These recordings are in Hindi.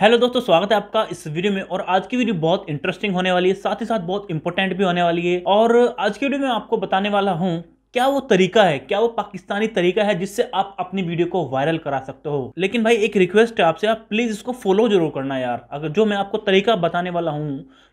हेलो दोस्तों स्वागत है आपका इस वीडियो में और आज की वीडियो बहुत इंटरेस्टिंग होने वाली है साथ ही साथ बहुत इंपॉर्टेंट भी होने वाली है और आज की वीडियो में आपको बताने वाला हूँ क्या वो तरीका है क्या वो पाकिस्तानी तरीका है जिससे आप अपनी वीडियो को वायरल करा सकते हो लेकिन भाई एक रिक्वेस्ट है आपसे आप प्लीज़ इसको फॉलो जरूर करना यार अगर जो मैं आपको तरीका बताने वाला हूँ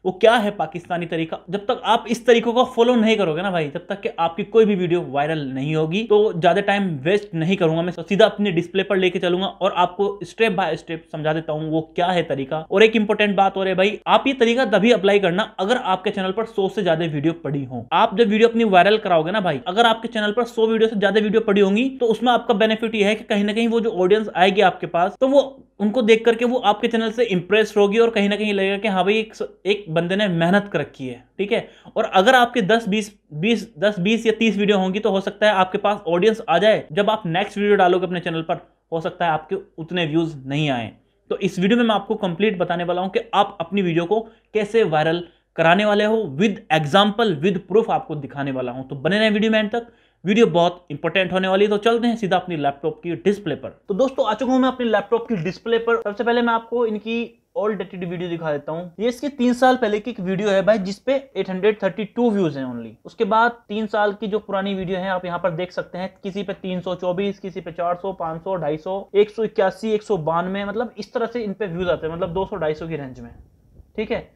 वो क्या है पाकिस्तानी तरीका जब तक आप इस तरीकों को फॉलो नहीं करोगे ना भाई जब तक कि आपकी कोई भी वीडियो वायरल नहीं होगी तो ज़्यादा टाइम वेस्ट नहीं करूंगा मैं तो सीधा अपने डिस्प्ले पर लेके चलूंगा और आपको स्टेप बाय स्टेप समझा देता हूँ वो क्या है तरीका और एक इंपॉर्टेंट बात और है भाई आप ये तरीका तभी अप्लाई करना अगर आपके चैनल पर सौ से ज्यादा वीडियो पड़ी हो आप जब वीडियो अपनी वायरल कराओगे ना भाई अगर आपके चैनल पर सौ वीडियो से ज्यादा वीडियो पड़ी होंगी तो उसमें आपका बेनिफिट ये है कि कहीं ना कहीं वो जो ऑडियंस आएगी आपके पास तो वो उनको देख करके वो आपके चैनल से इंप्रेस होगी और कहीं ना कहीं लगेगा कि हाँ भाई एक, एक बंदे ने मेहनत कर रखी है ठीक है और अगर आपके 10 20 20 दस बीस या 30 वीडियो होंगी तो हो सकता है आपके पास ऑडियंस आ जाए जब आप नेक्स्ट वीडियो डालोगे अपने चैनल पर हो सकता है आपके उतने व्यूज नहीं आए तो इस वीडियो में मैं आपको कंप्लीट बताने वाला हूं कि आप अपनी वीडियो को कैसे वायरल कराने वाले हो विद एग्जाम्पल विद प्रूफ आपको दिखाने वाला हूं तो बने रहे वीडियो में तक वीडियो बहुत इंपॉर्टेंट होने वाली है तो चलते हैं सीधा अपनी लैपटॉप की डिस्प्ले पर तो दोस्तों आ चुका हूं मैं अपनी लैपटॉप की डिस्प्ले पर सबसे पहले मैं आपको इनकी ऑल डेटेड वीडियो दिखा देता हूँ ये इसकी तीन साल पहले की एक वीडियो है भाई जिसपे 832 व्यूज हैं ओनली उसके बाद तीन साल की जो पुरानी वीडियो है आप यहाँ पर देख सकते हैं किसी पे 324 किसी पे 400 500 250 एक सौ इक्यासी एक सौ बानवे मतलब इस तरह से इन पे व्यूज आते हैं मतलब 200 250 की रेंज में ठीक है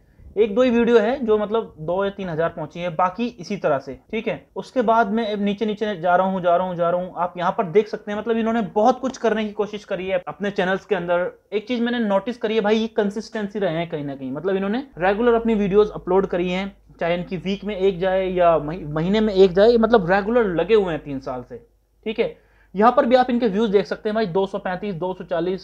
एक दो ही वीडियो है जो मतलब दो या तीन हजार पहुंची है बाकी इसी तरह से ठीक है उसके बाद मैं नीचे नीचे जा रहा हूँ जा रहा हूँ जा रहा हूँ आप यहाँ पर देख सकते हैं मतलब इन्होंने बहुत कुछ करने की कोशिश करी है अपने चैनल्स के अंदर एक चीज मैंने नोटिस करी है भाई ये कंसिस्टेंसी रहे हैं कहीं ना कहीं मतलब इन्होंने रेगुलर अपनी वीडियोज अपलोड करी है चाहे इनकी वीक में एक जाए या महीने में एक जाए मतलब रेगुलर लगे हुए हैं तीन साल से ठीक है यहाँ पर भी आप इनके व्यूज देख सकते हैं भाई 235, 240,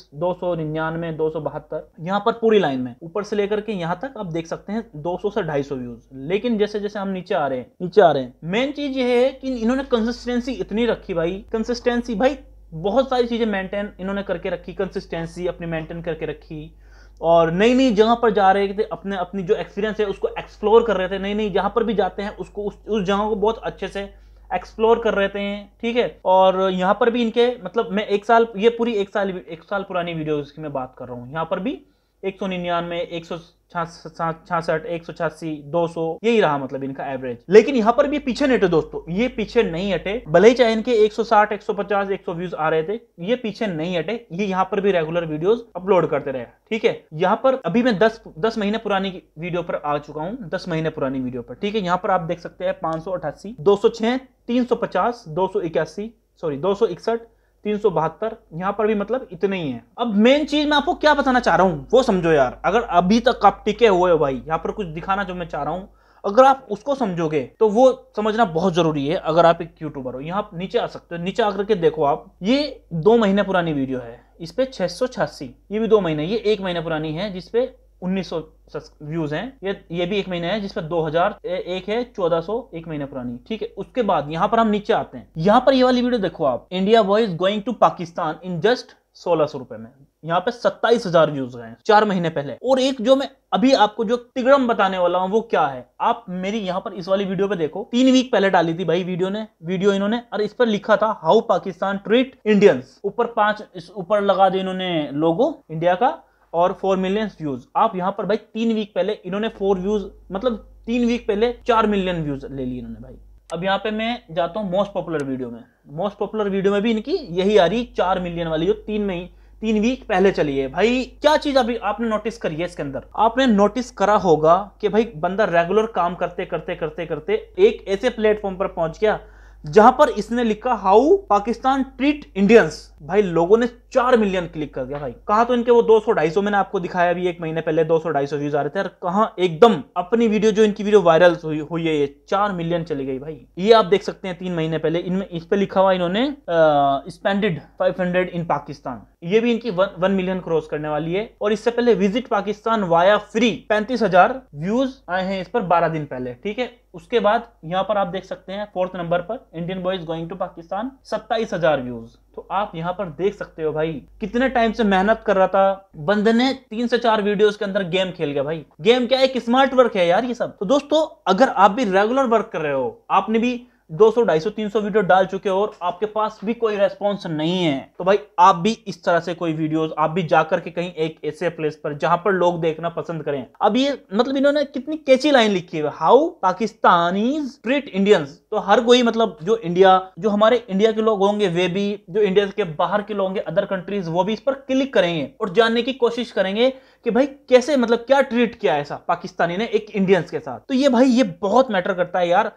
सौ बहत्तर यहाँ पर पूरी लाइन में ऊपर से लेकर के यहाँ तक आप देख सकते हैं 200 से 250 व्यूज लेकिन जैसे जैसे हम नीचे आ रहे हैं नीचे आ रहे हैं मेन चीज ये है कि इन्होंने कंसिस्टेंसी इतनी रखी भाई कंसिस्टेंसी भाई बहुत सारी चीजें मेंटेन इन्होंने करके रखी कंसिस्टेंसी अपनी मेंटेन करके रखी और नई नई जगह पर जा रहे थे अपने अपनी जो एक्सपीरियंस है उसको एक्सप्लोर कर रहे थे नई नई जहाँ पर भी जाते हैं उसको उस उस जगह को बहुत अच्छे से एक्सप्लोर कर रहे थे ठीक है और यहाँ पर भी इनके मतलब मैं एक साल ये पूरी एक साल एक साल पुरानी वीडियो की मैं बात कर रहा हूँ यहाँ पर भी एक सौ निन्यानवे एक सौ छासठ एक सौ छियासी दो सौ यही रहा मतलब इनका एवरेज लेकिन यहाँ पर भी पीछे नहीं हटे दोस्तों ये पीछे नहीं हटे भले ही चाहे इनके 160 150 100 व्यूज आ रहे थे ये पीछे नहीं हटे ये यहाँ पर भी रेगुलर वीडियोस अपलोड करते रहे ठीक है यहाँ पर अभी मैं 10 10 महीने पुरानी वीडियो पर आ चुका हूँ दस महीने पुरानी वीडियो पर ठीक है यहाँ पर आप देख सकते हैं पांच सौ अठासी दो सौ छह तीन सौ पचास दो सौ इक्यासी सॉरी दो सौ इकसठ तीन सौ बहत्तर यहाँ पर भी मतलब इतने ही है अब मेन चीज मैं आपको क्या बताना चाह रहा हूँ वो समझो यार अगर अभी तक आप टिके हुए हो भाई यहाँ पर कुछ दिखाना जो मैं चाह रहा हूँ अगर आप उसको समझोगे तो वो समझना बहुत जरूरी है अगर आप एक यूट्यूबर हो यहाँ आप नीचे आ सकते हो नीचे आकर के देखो आप ये दो महीने पुरानी वीडियो है इस पे छह ये भी दो महीने ये एक महीने पुरानी है जिसपे 1900 व्यूज हैं ये ये भी एक महीना है जिस पर दो एक है 1400 एक महीना पुरानी ठीक है उसके बाद यहाँ पर हम नीचे आते हैं यहाँ पर ये वाली वीडियो देखो आप India voice going to Pakistan in just सोलह सौ रुपए में यहाँ पे सत्ताईस हजार व्यूज हैं चार महीने पहले और एक जो मैं अभी आपको जो तिगड़म बताने वाला हूँ वो क्या है आप मेरी यहाँ पर इस वाली वीडियो पे देखो तीन वीक पहले डाली थी भाई वीडियो ने वीडियो इन्होंने और इस पर लिखा था हाउ पाकिस्तान ट्रीट इंडियंस ऊपर पांच ऊपर लगा दी इन्होंने लोगो इंडिया का और फोर मिलियन व्यूज आप यहाँ पर भाई तीन वीक पहले इन्होंने फोर व्यूज मतलब तीन वीक पहले चार मिलियन व्यूज ले लिए इन्होंने भाई अब यहाँ पे मैं जाता हूँ मोस्ट पॉपुलर वीडियो में मोस्ट पॉपुलर वीडियो में भी इनकी यही आ रही चार मिलियन वाली जो तीन में ही तीन वीक पहले चली है भाई क्या चीज अभी आपने नोटिस करी है इसके अंदर आपने नोटिस करा होगा कि भाई बंदा रेगुलर काम करते करते करते करते एक ऐसे प्लेटफॉर्म पर पहुंच गया जहां पर इसने लिखा हाउ पाकिस्तान ट्रीट इंडियंस भाई लोगों ने चार मिलियन क्लिक कर दिया भाई कहा तो इनके वो ढाई सौ मैंने आपको दिखाया अभी एक महीने पहले ढाई सौ व्यूज आ रहे थे और कहा एकदम अपनी वीडियो जो इनकी वीडियो वायरल हुई, हुई है ये चार मिलियन चली गई भाई ये आप देख सकते हैं तीन महीने पहले इनमें इस पे लिखा हुआ इन्होंने स्पेंडेड फाइव इन पाकिस्तान ये भी इनकी वन, वन मिलियन क्रॉस करने वाली है और इससे पहले विजिट पाकिस्तान वाया फ्री पैंतीस हजार व्यूज आए हैं इस पर बारह दिन पहले ठीक है उसके बाद यहाँ पर आप देख सकते हैं फोर्थ नंबर पर Indian boys going to Pakistan सत्ताईस व्यूज तो आप यहाँ पर देख सकते हो भाई कितने टाइम से मेहनत कर रहा था बंदे ने तीन से चार वीडियोस के अंदर गेम खेल गया भाई गेम क्या एक स्मार्ट वर्क है यार ये सब तो दोस्तों अगर आप भी रेगुलर वर्क कर रहे हो आपने भी 200 250 300 वीडियो डाल चुके हो और आपके पास भी कोई रेस्पॉन्स नहीं है तो भाई आप भी इस तरह से कोई वीडियोस आप भी जाकर के कहीं एक ऐसे प्लेस पर जहां पर लोग देखना पसंद करें अब ये मतलब इन्होंने कितनी कैची लाइन लिखी है हाउ पाकिस्तानी ट्रीट इंडियंस तो हर कोई मतलब जो इंडिया जो हमारे इंडिया के लोग होंगे वे भी जो इंडिया के बाहर के लोग होंगे अदर कंट्रीज वो भी इस पर क्लिक करेंगे और जानने की कोशिश करेंगे कि भाई कैसे मतलब क्या ट्रीट किया ऐसा पाकिस्तानी ने एक इंडियंस के साथ तो ये भाई ये बहुत मैटर करता है यार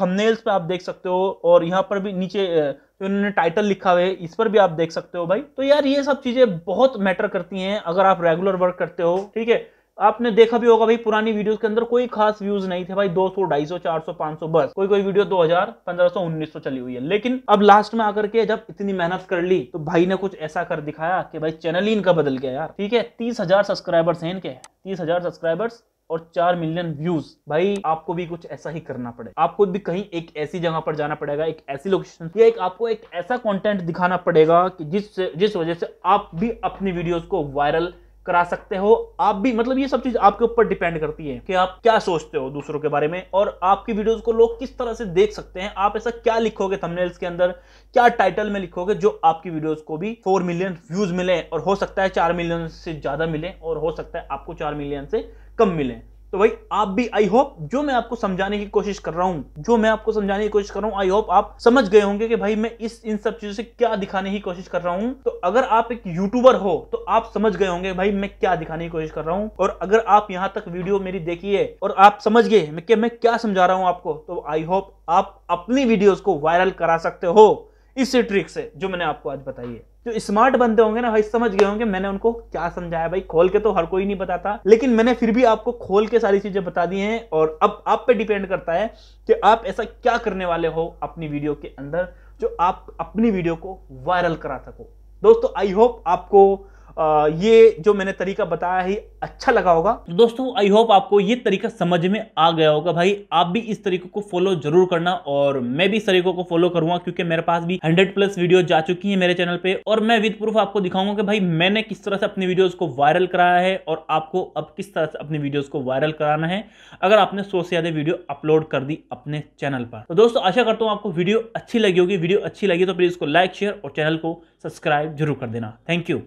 थंबनेल्स पे आप देख सकते हो और यहाँ पर भी नीचे तो इन्होंने टाइटल लिखा हुआ है इस पर भी आप देख सकते हो भाई तो यार ये सब चीजें बहुत मैटर करती हैं अगर आप रेगुलर वर्क करते हो ठीक है आपने देखा भी होगा भाई पुरानी वीडियोस के अंदर कोई खास व्यूज नहीं थे भाई 200 250 400 500 बस कोई कोई वीडियो 2000 1500 1900 चली हुई है लेकिन अब लास्ट में आकर के जब इतनी मेहनत कर ली तो भाई ने कुछ ऐसा कर दिखाया कि भाई चैनल ही इनका बदल गया यार ठीक है तीस हजार सब्सक्राइबर्स हैं इनके तीस हजार सब्सक्राइबर्स और चार मिलियन व्यूज भाई आपको भी कुछ ऐसा ही करना पड़ेगा आपको भी कहीं एक ऐसी जगह पर जाना पड़ेगा एक ऐसी लोकेशन या एक आपको एक ऐसा कंटेंट दिखाना पड़ेगा कि जिस जिस वजह से आप भी अपनी वीडियोस को वायरल करा सकते हो आप भी मतलब ये सब चीज आपके ऊपर डिपेंड करती है कि आप क्या सोचते हो दूसरों के बारे में और आपकी वीडियोस को लोग किस तरह से देख सकते हैं आप ऐसा क्या लिखोगे थंबनेल्स के अंदर क्या टाइटल में लिखोगे जो आपकी वीडियोस को भी फोर मिलियन व्यूज मिले और हो सकता है चार मिलियन से ज्यादा मिले और हो सकता है आपको चार मिलियन से कम मिले तो भाई आप भी आई होप जो मैं आपको समझाने की कोशिश कर रहा हूँ जो मैं आपको समझाने की कोशिश कर रहा हूँ आई होप आप समझ गए होंगे कि भाई मैं इस इन सब चीजों से क्या दिखाने की कोशिश कर रहा हूँ तो अगर आप एक यूट्यूबर हो तो आप समझ गए होंगे भाई मैं क्या दिखाने की कोशिश कर रहा हूँ और अगर आप यहाँ तक वीडियो मेरी देखी है और आप समझ गए मैं, मैं क्या समझा रहा हूँ आपको तो आई होप आप अपनी वीडियोज को वायरल करा सकते हो इसी ट्रिक से जो मैंने आपको आज बताई है जो स्मार्ट बंदे होंगे ना भाई समझ गए होंगे मैंने उनको क्या समझाया भाई खोल के तो हर कोई नहीं बताता लेकिन मैंने फिर भी आपको खोल के सारी चीजें बता दी हैं और अब आप पे डिपेंड करता है कि आप ऐसा क्या करने वाले हो अपनी वीडियो के अंदर जो आप अपनी वीडियो को वायरल करा सको दोस्तों आई होप आपको ये जो मैंने तरीका बताया है अच्छा लगा होगा तो दोस्तों आई होप आपको ये तरीका समझ में आ गया होगा भाई आप भी इस तरीके को फॉलो जरूर करना और मैं भी इस तरीकों को फॉलो करूंगा क्योंकि मेरे पास भी हंड्रेड प्लस वीडियो जा चुकी है मेरे चैनल पे और मैं विद प्रूफ आपको दिखाऊंगा कि भाई मैंने किस तरह से अपनी वीडियोज को वायरल कराया है और आपको अब किस तरह से अपनी वीडियोज को वायरल कराना है अगर आपने सौ से ज्यादा वीडियो अपलोड कर दी अपने चैनल पर तो दोस्तों आशा करता हूँ आपको वीडियो अच्छी लगी होगी वीडियो अच्छी लगी तो प्लीज इसको लाइक शेयर और चैनल को सब्सक्राइब जरूर कर देना थैंक यू